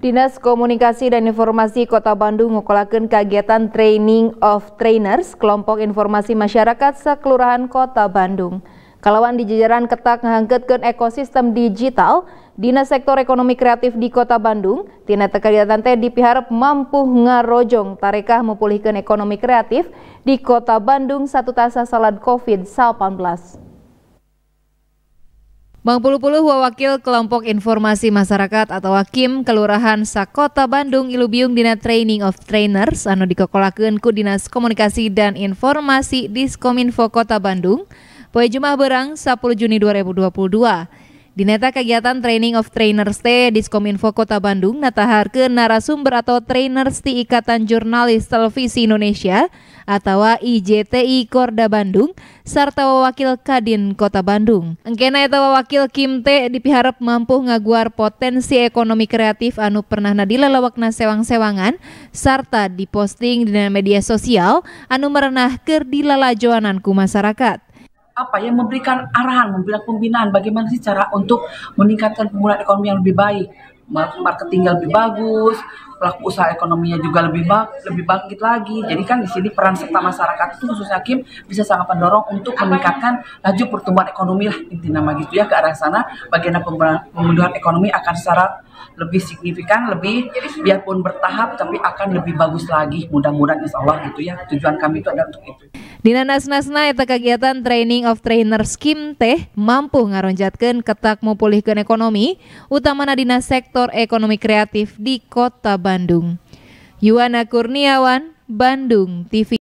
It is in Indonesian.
Dinas Komunikasi dan Informasi Kota Bandung ngokolakan kegiatan Training of Trainers Kelompok Informasi Masyarakat Sekelurahan Kota Bandung. Kalauan di jajaran ketak ngangketkan ekosistem digital, Dinas Sektor Ekonomi Kreatif di Kota Bandung, tina Tekadiatan teh dipiharap mampu ngarojong tarekah memulihkan ekonomi kreatif di Kota Bandung satu tasa salad COVID-19. Bang Pulu-Pulu Wakil Kelompok Informasi Masyarakat atau Hakim Kelurahan Sakota Bandung Ilubiung Dina Training of Trainers anu dikokolakeun ku Dinas Komunikasi dan Informasi Diskominfo Kota Bandung poe Jumat berang 10 Juni 2022. Dineta kegiatan Training of Trainers T Diskominfo Kota Bandung natahar ke narasumber atau Trainers di Ikatan Jurnalis Televisi Indonesia atau IJTI Korda Bandung serta wakil Kadin Kota Bandung. Engkena itu wakil Kim T dipiharap mampu ngaguar potensi ekonomi kreatif anu pernah nadilelawakna sewang-sewangan serta diposting di media sosial anu merenah ke masyarakat apa yang memberikan arahan, memberikan pembinaan bagaimana sih cara untuk meningkatkan pemulihan ekonomi yang lebih baik, marketing yang lebih bagus, pelaku usaha ekonominya juga lebih ba lebih bangkit lagi. Jadi kan di sini peran serta masyarakat itu khususnya Kim bisa sangat mendorong untuk meningkatkan laju pertumbuhan ekonomi lah inti nama gitu ya ke arah sana bagaimana pemulihan ekonomi akan secara lebih signifikan, lebih biarpun bertahap tapi akan lebih bagus lagi mudah-mudahan insya Allah gitu ya tujuan kami itu adalah untuk itu. Dina nasnasna eta kegiatan training of trainer skim teh mampu ngaronjatkan ketak mupulihkan ekonomi, utamana dina sektor ekonomi kreatif di kota Bandung. Yuwana Kurniawan, Bandung TV.